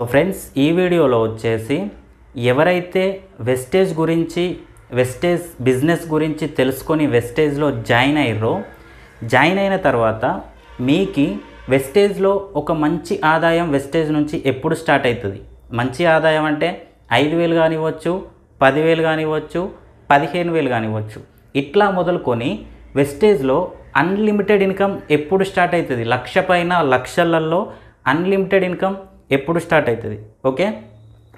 so friends ఈ వీడియోలో వచ్చేసి ఎవరైతే వెస్టేజ్ గురించి వెస్టేజ్ బిజినెస్ గురించి తెలుసుకొని వెస్టేజ్లో జాయిన్ అయ్యారో జాయిన్ అయిన తర్వాత మీకు వెస్టేజ్లో ఒక మంచి ఆదాయం వెస్టేజ్ నుంచి ఎప్పుడు స్టార్ట్ అవుతుంది మంచి ఆదాయం అంటే ఐదు వేలు కానివ్వచ్చు పదివేలు కానివ్వచ్చు పదిహేను వేలు కానివ్వచ్చు ఇట్లా మొదలుకొని వెస్టేజ్లో అన్లిమిటెడ్ ఇన్కమ్ ఎప్పుడు స్టార్ట్ అవుతుంది లక్ష పైన లక్షలలో అన్లిమిటెడ్ ఇన్కమ్ ఎప్పుడు స్టార్ట్ అవుతుంది ఓకే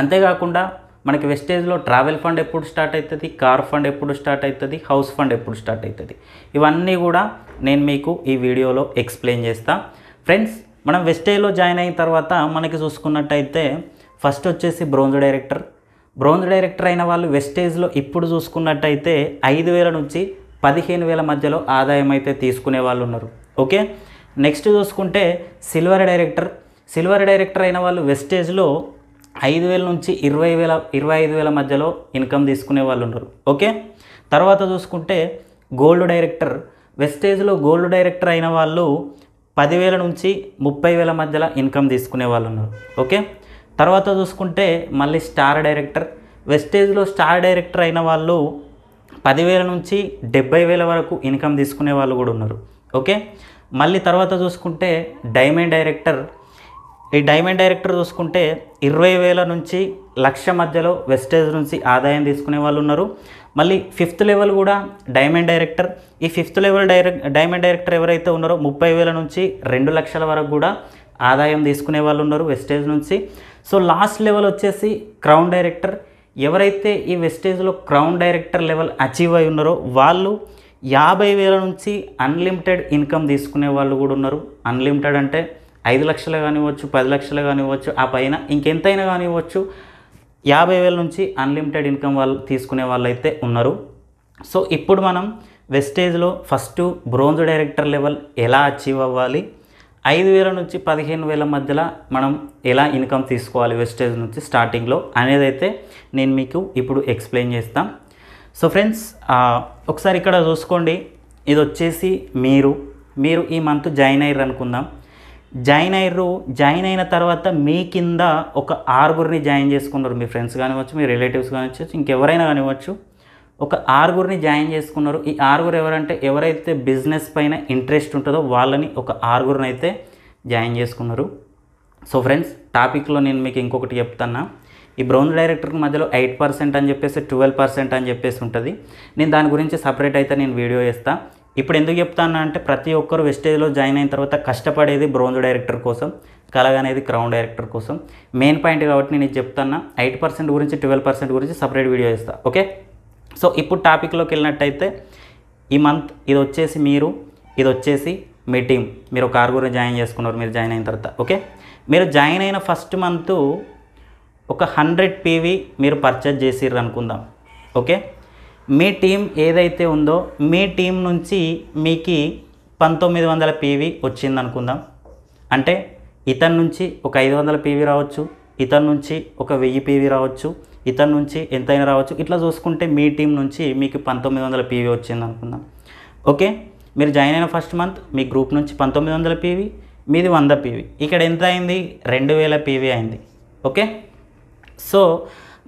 అంతేకాకుండా మనకి వెస్టేజ్లో ట్రావెల్ ఫండ్ ఎప్పుడు స్టార్ట్ అవుతుంది కార్ ఫండ్ ఎప్పుడు స్టార్ట్ అవుతుంది హౌస్ ఫండ్ ఎప్పుడు స్టార్ట్ అవుతుంది ఇవన్నీ కూడా నేను మీకు ఈ వీడియోలో ఎక్స్ప్లెయిన్ చేస్తా ఫ్రెండ్స్ మనం వెస్టేజ్లో జాయిన్ అయిన తర్వాత మనకి చూసుకున్నట్టయితే ఫస్ట్ వచ్చేసి బ్రోంజ్ డైరెక్టర్ బ్రోంజ్ డైరెక్టర్ అయిన వాళ్ళు వెస్టేజ్లో ఇప్పుడు చూసుకున్నట్టయితే ఐదు వేల నుంచి పదిహేను వేల మధ్యలో ఆదాయం అయితే తీసుకునే వాళ్ళు ఉన్నారు ఓకే నెక్స్ట్ చూసుకుంటే సిల్వర్ డైరెక్టర్ సిల్వర్ డైరెక్టర్ అయిన వాళ్ళు వెస్టేజ్లో ఐదు వేల నుంచి ఇరవై వేల ఇరవై ఐదు వేల మధ్యలో ఇన్కమ్ తీసుకునే వాళ్ళు ఉన్నారు ఓకే తర్వాత చూసుకుంటే గోల్డ్ డైరెక్టర్ వెస్టేజ్లో గోల్డ్ డైరెక్టర్ అయిన వాళ్ళు పదివేల నుంచి ముప్పై వేల మధ్యలో ఇన్కమ్ తీసుకునే వాళ్ళు ఉన్నారు ఓకే తర్వాత చూసుకుంటే మళ్ళీ స్టార్ డైరెక్టర్ వెస్టేజ్లో స్టార్ డైరెక్టర్ అయిన వాళ్ళు పదివేల నుంచి డెబ్బై వేల వరకు ఇన్కమ్ తీసుకునే వాళ్ళు కూడా ఉన్నారు ఓకే మళ్ళీ తర్వాత చూసుకుంటే డైమండ్ డైరెక్టర్ ఈ డైమండ్ డైరెక్టర్ చూసుకుంటే ఇరవై వేల నుంచి లక్ష మధ్యలో వెస్టేజ్ నుంచి ఆదాయం తీసుకునే వాళ్ళు ఉన్నారు మళ్ళీ ఫిఫ్త్ లెవెల్ కూడా డైమండ్ డైరెక్టర్ ఈ fifth level direct diamond director ఎవరైతే ఉన్నారో ముప్పై వేల నుంచి రెండు లక్షల వరకు కూడా ఆదాయం తీసుకునే వాళ్ళు ఉన్నారు వెస్టేజ్ నుంచి సో లాస్ట్ లెవెల్ వచ్చేసి క్రౌన్ డైరెక్టర్ ఎవరైతే ఈ వెస్టేజ్లో క్రౌన్ డైరెక్టర్ లెవెల్ అచీవ్ అయి ఉన్నారో వాళ్ళు యాభై వేల నుంచి అన్లిమిటెడ్ ఇన్కమ్ తీసుకునే వాళ్ళు కూడా ఉన్నారు అన్లిమిటెడ్ అంటే ఐదు లక్షలు కానివ్వచ్చు పది లక్షలు కానివ్వచ్చు ఆ పైన ఇంకెంతైనా కానివ్వచ్చు యాభై వేల నుంచి అన్లిమిటెడ్ ఇన్కమ్ వాళ్ళు తీసుకునే వాళ్ళు అయితే ఉన్నారు సో ఇప్పుడు మనం వెస్టేజ్లో ఫస్ట్ బ్రోంజ్ డైరెక్టర్ లెవెల్ ఎలా అచీవ్ అవ్వాలి ఐదు వేల నుంచి పదిహేను వేల మధ్యలో మనం ఎలా ఇన్కమ్ తీసుకోవాలి వెస్టేజ్ నుంచి స్టార్టింగ్లో అనేది అయితే నేను మీకు ఇప్పుడు ఎక్స్ప్లెయిన్ చేస్తాం సో ఫ్రెండ్స్ ఒకసారి ఇక్కడ చూసుకోండి ఇది వచ్చేసి మీరు మీరు ఈ మంత్ జాయిన్ అయ్యారు అనుకుందాం జాయిన్ అయ్యారు జాయిన్ అయిన తర్వాత మీ కింద ఒక ఆరుగురిని జాయిన్ చేసుకున్నారు మీ ఫ్రెండ్స్ కానివ్వచ్చు మీ రిలేటివ్స్ కానివ్వచ్చు ఇంకెవరైనా కానివ్వచ్చు ఒక ఆరుగురిని జాయిన్ చేసుకున్నారు ఈ ఆరుగురు ఎవరంటే ఎవరైతే బిజినెస్ పైన ఇంట్రెస్ట్ ఉంటుందో వాళ్ళని ఒక ఆరుగురిని అయితే జాయిన్ చేసుకున్నారు సో ఫ్రెండ్స్ టాపిక్లో నేను మీకు ఇంకొకటి చెప్తున్నా ఈ బ్రౌన్ డైరెక్టర్కి మధ్యలో ఎయిట్ పర్సెంట్ అని చెప్పేసి ట్వెల్వ్ పర్సెంట్ అని చెప్పేసి ఉంటుంది నేను దాని గురించి సపరేట్ అయితే నేను వీడియో చేస్తాను ఇప్పుడు ఎందుకు చెప్తాను అంటే ప్రతి ఒక్కరు వెస్టేజ్లో జాయిన్ అయిన తర్వాత కష్టపడేది బ్రోంజ్ డైరెక్టర్ కోసం కలగ అనేది క్రౌన్ డైరెక్టర్ కోసం మెయిన్ పాయింట్ కాబట్టి నేను చెప్తాను ఎయిట్ పర్సెంట్ గురించి ట్వెల్వ్ పర్సెంట్ గురించి సపరేట్ వీడియో చేస్తాను ఓకే సో ఇప్పుడు టాపిక్లోకి వెళ్ళినట్టయితే ఈ మంత్ ఇది వచ్చేసి మీరు ఇది వచ్చేసి మీ టీం మీరు ఒక ఆరుగురు జాయిన్ చేసుకున్నారు మీరు జాయిన్ అయిన తర్వాత ఓకే మీరు జాయిన్ అయిన ఫస్ట్ మంత్ ఒక హండ్రెడ్ పీవీ మీరు పర్చేజ్ చేసిర్రు అనుకుందాం ఓకే మీ టీం ఏదైతే ఉందో మీ టీం నుంచి మీకు పంతొమ్మిది వందల పీవీ వచ్చింది అనుకుందాం అంటే ఇతని నుంచి ఒక ఐదు వందల పీవీ రావచ్చు ఇతని నుంచి ఒక వెయ్యి పీవీ రావచ్చు ఇతని నుంచి ఎంతైనా రావచ్చు ఇట్లా చూసుకుంటే మీ టీం నుంచి మీకు పంతొమ్మిది వందల పీవీ వచ్చిందనుకుందాం ఓకే మీరు జాయిన్ అయిన ఫస్ట్ మంత్ మీ గ్రూప్ నుంచి పంతొమ్మిది వందల పీవీ మీది వంద పీవీ ఇక్కడ ఎంత అయింది రెండు వేల పీవీ అయింది ఓకే సో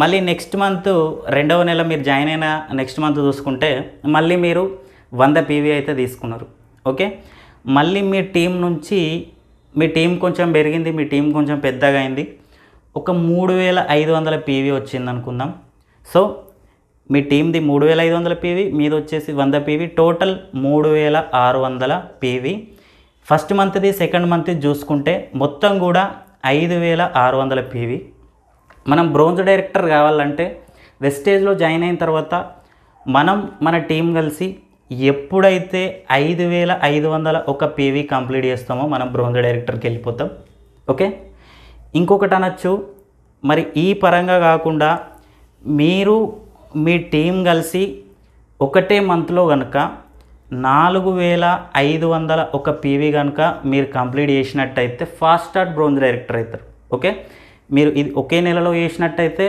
మళ్ళీ నెక్స్ట్ మంత్ రెండవ నెల మీరు జాయిన్ అయిన నెక్స్ట్ మంత్ చూసుకుంటే మళ్ళీ మీరు వంద పీవీ అయితే తీసుకున్నారు ఓకే మళ్ళీ మీ టీం నుంచి మీ టీం కొంచెం పెరిగింది మీ టీం కొంచెం పెద్దగా అయింది ఒక మూడు వేల ఐదు వందల పీవీ వచ్చింది అనుకుందాం సో మీ టీంది మూడు వేల ఐదు వందల పీవీ మీది వచ్చేసి వంద పీవీ టోటల్ మూడు వేల ఆరు వందల పీవీ ఫస్ట్ మంత్ది సెకండ్ మంత్ది చూసుకుంటే మొత్తం కూడా ఐదు వేల ఆరు వందల పీవీ మనం బ్రోంజ్ డైరెక్టర్ కావాలంటే వెస్టేజ్లో జాయిన్ అయిన తర్వాత మనం మన టీం కలిసి ఎప్పుడైతే ఐదు వేల ఐదు వందల ఒక పీవీ కంప్లీట్ చేస్తామో మనం బ్రోంజ్ డైరెక్టర్కి వెళ్ళిపోతాం ఓకే ఇంకొకటి అనొచ్చు మరి ఈ పరంగా కాకుండా మీరు మీ టీం కలిసి ఒకటే మంత్లో కనుక నాలుగు వేల ఐదు వందల ఒక పీవీ కనుక మీరు కంప్లీట్ చేసినట్టయితే ఫాస్ట్ స్టార్ట్ బ్రోంజ్ డైరెక్టర్ అవుతారు ఓకే మీరు ఇది ఒకే నెలలో వేసినట్టయితే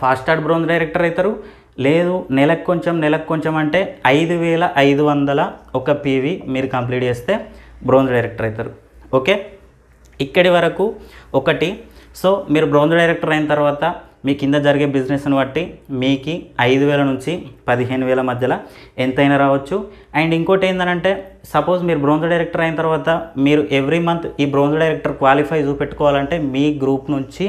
ఫాస్ట్ స్టార్ట్ బ్రోన్ డైరెక్టర్ అవుతారు లేదు నెలకు కొంచెం నెలకు కొంచెం అంటే ఐదు వేల ఐదు వందల ఒక పీవీ మీరు కంప్లీట్ చేస్తే బ్రోంజ్ డైరెక్టర్ అవుతారు ఓకే ఇక్కడి వరకు ఒకటి సో మీరు బ్రోంజ్ డైరెక్టర్ అయిన తర్వాత మీ కింద జరిగే బిజినెస్ని బట్టి మీకు ఐదు వేల నుంచి పదిహేను వేల మధ్యలో ఎంతైనా రావచ్చు అండ్ ఇంకోటి ఏంటంటే సపోజ్ మీరు బ్రోంజ్ డైరెక్టర్ అయిన తర్వాత మీరు ఎవ్రీ మంత్ ఈ బ్రోంజ్ డైరెక్టర్ క్వాలిఫై చూపెట్టుకోవాలంటే మీ గ్రూప్ నుంచి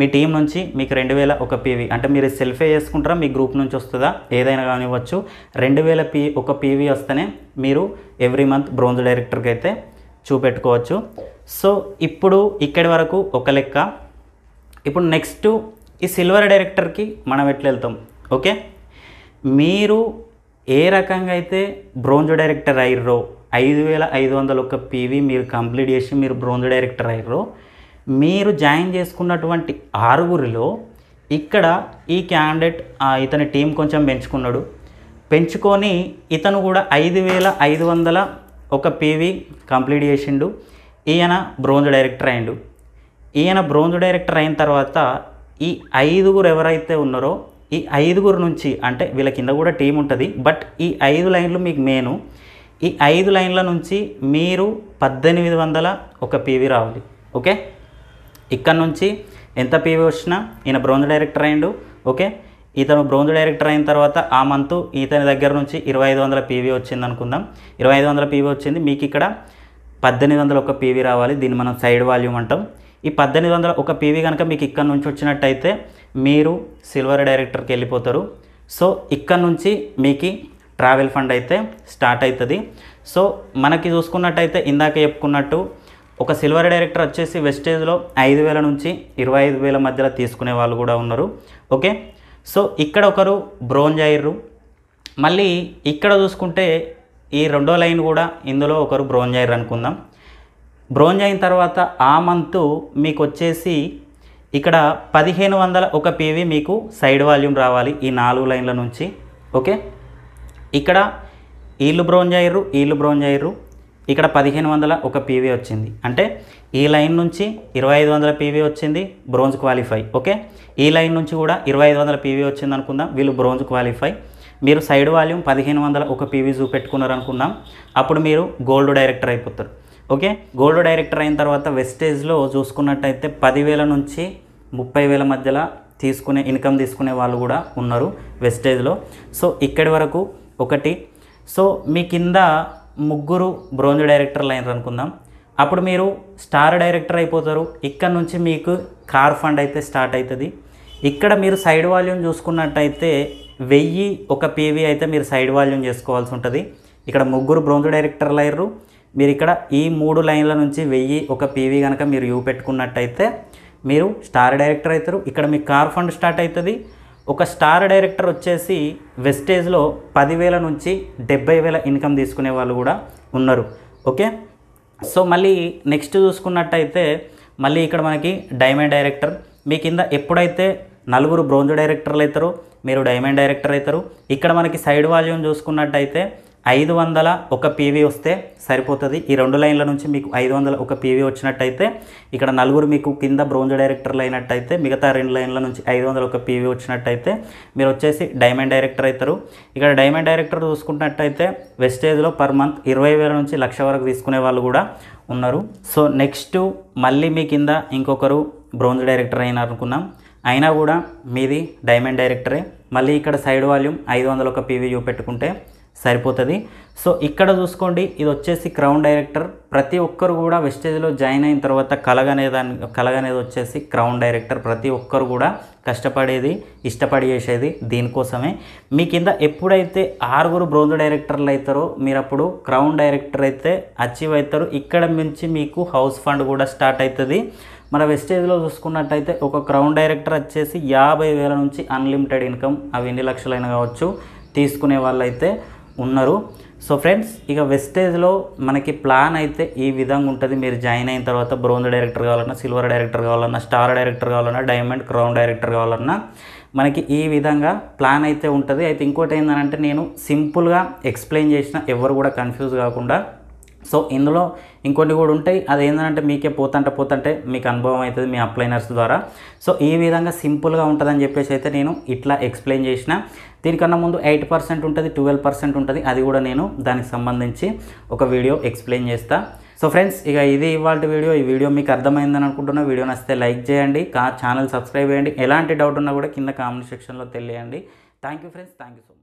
మీ టీం నుంచి మీకు రెండు వేల ఒక పీవీ అంటే మీరు సెల్ఫే చేసుకుంటారా మీ గ్రూప్ నుంచి వస్తుందా ఏదైనా కానివ్వచ్చు రెండు వేల పీ ఒక పీవీ వస్తేనే మీరు ఎవ్రీ మంత్ బ్రోంజ్ డైరెక్టర్కి అయితే చూపెట్టుకోవచ్చు సో ఇప్పుడు ఇక్కడి వరకు ఒక లెక్క ఇప్పుడు నెక్స్ట్ ఈ సిల్వర్ డైరెక్టర్కి మనం ఎట్లా వెళ్తాం ఓకే మీరు ఏ రకంగా అయితే బ్రోంజ్ డైరెక్టర్ అయ్యారో ఐదు వేల ఐదు వందల ఒక్క పీవీ మీరు కంప్లీట్ చేసి మీరు బ్రోంజ్ డైరెక్టర్ అయ్యారో మీరు జాయిన్ చేసుకున్నటువంటి ఆరుగురిలో ఇక్కడ ఈ క్యాండిడేట్ ఇతని టీం కొంచెం పెంచుకున్నాడు పెంచుకొని ఇతను కూడా ఐదు వేల ఐదు వందల ఒక పీవీ కంప్లీట్ చేసిండు ఈయన బ్రోంజ్ డైరెక్టర్ అయిండు ఈయన బ్రోంజ్ డైరెక్టర్ అయిన తర్వాత ఈ ఐదుగురు ఎవరైతే ఉన్నారో ఈ ఐదుగురు నుంచి అంటే వీళ్ళ కింద కూడా టీం ఉంటుంది బట్ ఈ ఐదు లైన్లు మీకు మెయిన్ ఈ ఐదు లైన్ల నుంచి మీరు పద్దెనిమిది వందల ఒక పీవీ రావాలి ఓకే ఇక్కడ నుంచి ఎంత పీవీ వచ్చినా ఈయన బ్రోంజ్ డైరెక్టర్ అయ్యిండు ఓకే ఇతను బ్రోంజ్ డైరెక్టర్ అయిన తర్వాత ఆ మంత్ ఇతని దగ్గర నుంచి ఇరవై ఐదు వందల పీవీ వచ్చింది అనుకుందాం ఇరవై ఐదు వందల పీవీ వచ్చింది మీకు ఇక్కడ పద్దెనిమిది వందల ఒక పీవీ రావాలి దీన్ని మనం సైడ్ వాల్యూమ్ అంటాం ఈ పద్దెనిమిది వందల ఒక పీవీ కనుక మీకు ఇక్కడ నుంచి వచ్చినట్టయితే మీరు సిల్వర్ డైరెక్టర్కి వెళ్ళిపోతారు సో ఇక్కడ నుంచి మీకు ట్రావెల్ ఫండ్ అయితే స్టార్ట్ అవుతుంది సో మనకి చూసుకున్నట్టయితే ఇందాక చెప్పుకున్నట్టు ఒక సిల్వర్ డైరెక్టర్ వచ్చేసి వెస్టేజ్లో ఐదు వేల నుంచి ఇరవై ఐదు వేల మధ్యలో తీసుకునే వాళ్ళు కూడా ఉన్నారు ఓకే సో ఇక్కడ ఒకరు బ్రోంజ్ అయ్యారు మళ్ళీ ఇక్కడ చూసుకుంటే ఈ రెండో లైన్ కూడా ఇందులో ఒకరు బ్రోంజ్ అయ్యారు అనుకుందాం బ్రోంజ్ అయిన తర్వాత ఆ మంత్ మీకు వచ్చేసి ఇక్కడ పదిహేను వందల ఒక పీవీ మీకు సైడ్ వాల్యూమ్ రావాలి ఈ నాలుగు లైన్ల నుంచి ఓకే ఇక్కడ వీళ్ళు బ్రోంజ్ అయ్యారు వీళ్ళు బ్రోంజ్ అయ్యారు ఇక్కడ పదిహేను వందల ఒక పీవీ వచ్చింది అంటే ఈ లైన్ నుంచి ఇరవై ఐదు వందల పీవీ వచ్చింది బ్రోంజ్ క్వాలిఫై ఓకే ఈ లైన్ నుంచి కూడా ఇరవై ఐదు వందల పీవీ వచ్చింది అనుకుందాం వీళ్ళు బ్రోంజ్ క్వాలిఫై మీరు సైడ్ వాల్యూమ్ పదిహేను వందల ఒక పీవీ చూపెట్టుకున్నారు అనుకుందాం అప్పుడు మీరు గోల్డ్ డైరెక్టర్ అయిపోతారు ఓకే గోల్డ్ డైరెక్టర్ అయిన తర్వాత వెస్టేజ్లో చూసుకున్నట్టయితే పదివేల నుంచి ముప్పై వేల మధ్యలో తీసుకునే ఇన్కమ్ తీసుకునే వాళ్ళు కూడా ఉన్నారు వెస్టేజ్లో సో ఇక్కడి వరకు ఒకటి సో మీ కింద ముగ్గురు బ్రోంజ్ డైరెక్టర్లు అయినారు అనుకుందాం అప్పుడు మీరు స్టార్ డైరెక్టర్ అయిపోతారు ఇక్కడ నుంచి మీకు కార్ ఫండ్ అయితే స్టార్ట్ అవుతుంది ఇక్కడ మీరు సైడ్ వాల్యూమ్ చూసుకున్నట్టయితే వెయ్యి ఒక పీవీ అయితే మీరు సైడ్ వాల్యూమ్ చేసుకోవాల్సి ఉంటుంది ఇక్కడ ముగ్గురు బ్రోంజ్ డైరెక్టర్లు అయ్యారు మీరు ఇక్కడ ఈ మూడు లైన్ల నుంచి వెయ్యి ఒక పీవీ కనుక మీరు యూ పెట్టుకున్నట్టయితే మీరు స్టార్ డైరెక్టర్ అవుతారు ఇక్కడ మీ కార్ ఫండ్ స్టార్ట్ అవుతుంది ఒక స్టార్ డైరెక్టర్ వచ్చేసి వెస్టేజ్లో పదివేల నుంచి డెబ్బై వేల ఇన్కమ్ తీసుకునే వాళ్ళు కూడా ఉన్నారు ఓకే సో మళ్ళీ నెక్స్ట్ చూసుకున్నట్టయితే మళ్ళీ ఇక్కడ మనకి డైమండ్ డైరెక్టర్ మీ కింద ఎప్పుడైతే నలుగురు బ్రోంజ్ డైరెక్టర్లు అవుతారో మీరు డైమండ్ డైరెక్టర్ అవుతారు ఇక్కడ మనకి సైడ్ వాల్యూమ్ చూసుకున్నట్టయితే ఐదు వందల ఒక పీవీ వస్తే సరిపోతుంది ఈ రెండు లైన్ల నుంచి మీకు ఐదు వందల ఒక పీవీ వచ్చినట్టయితే ఇక్కడ నలుగురు మీకు కింద బ్రోంజ్ డైరెక్టర్లు అయినట్టయితే మిగతా రెండు లైన్ల నుంచి ఐదు వందల ఒక పీవీ వచ్చినట్టయితే మీరు వచ్చేసి డైమండ్ డైరెక్టర్ అవుతారు ఇక్కడ డైమండ్ డైరెక్టర్ చూసుకున్నట్టయితే వెస్టేజ్లో పర్ మంత్ ఇరవై వేల నుంచి లక్ష వరకు తీసుకునే వాళ్ళు కూడా ఉన్నారు సో నెక్స్ట్ మళ్ళీ మీ కింద ఇంకొకరు బ్రోంజ్ డైరెక్టర్ అయినారు అనుకున్నాం అయినా కూడా మీది డైమండ్ డైరెక్టరే మళ్ళీ ఇక్కడ సైడ్ వాల్యూమ్ ఐదు వందల ఒక పీవీ చూపెట్టుకుంటే సరిపోతుంది సో ఇక్కడ చూసుకోండి ఇది వచ్చేసి క్రౌన్ డైరెక్టర్ ప్రతి ఒక్కరు కూడా వెస్టేజ్లో జాయిన్ అయిన తర్వాత కలగనే దాని కలగనేది వచ్చేసి క్రౌన్ డైరెక్టర్ ప్రతి ఒక్కరు కూడా కష్టపడేది ఇష్టపడి చేసేది దీనికోసమే మీ కింద ఎప్పుడైతే ఆరుగురు బ్రోంజ్ డైరెక్టర్లు అవుతారో మీరు అప్పుడు క్రౌన్ డైరెక్టర్ అయితే అచీవ్ అవుతారు ఇక్కడ నుంచి మీకు హౌస్ ఫండ్ కూడా స్టార్ట్ అవుతుంది మన వెస్టేజ్లో చూసుకున్నట్టయితే ఒక క్రౌన్ డైరెక్టర్ వచ్చేసి యాభై వేల నుంచి అన్లిమిటెడ్ ఇన్కమ్ అవి ఎన్ని లక్షలైన కావచ్చు తీసుకునే వాళ్ళైతే ఉన్నారు సో ఫ్రెండ్స్ ఇక వెస్టేజ్లో మనకి ప్లాన్ అయితే ఈ విధంగా ఉంటుంది మీరు జాయిన్ అయిన తర్వాత బ్రోంజ్ డైరెక్టర్ కావాలన్నా సిల్వర్ డైరెక్టర్ కావాలన్నా స్టార్ డైరెక్టర్ కావాలన్నా డైమండ్ క్రౌన్ డైరెక్టర్ కావాలన్నా మనకి ఈ విధంగా ప్లాన్ అయితే ఉంటుంది అయితే ఇంకోటి ఏంటంటే నేను సింపుల్గా ఎక్స్ప్లెయిన్ చేసిన ఎవరు కూడా కన్ఫ్యూజ్ కాకుండా సో ఇందులో ఇంకొన్ని కూడా ఉంటాయి అది ఏంటంటే మీకే పోతంటే పోతంటే మీకు అనుభవం అవుతుంది మీ అప్లైనర్స్ ద్వారా సో ఈ విధంగా సింపుల్గా ఉంటుందని చెప్పేసి అయితే నేను ఇట్లా ఎక్స్ప్లెయిన్ చేసిన దీనికన్నా ముందు ఎయిట్ పర్సెంట్ ఉంటుంది ట్వెల్వ్ పర్సెంట్ ఉంటుంది అది కూడా నేను దానికి సంబంధించి ఒక వీడియో ఎక్స్ప్లెయిన్ చేస్తాను సో ఫ్రెండ్స్ ఇక ఇది ఇవాళ వీడియో ఈ వీడియో మీకు అర్థమైందని అనుకుంటున్నా వీడియో నచ్చితే లైక్ చేయండి ఛానల్ సబ్స్క్రైబ్ చేయండి ఎలాంటి డౌట్ ఉన్నా కూడా కింద కామెంట్ సెక్షన్లో తెలియండి thank you friends thank you so much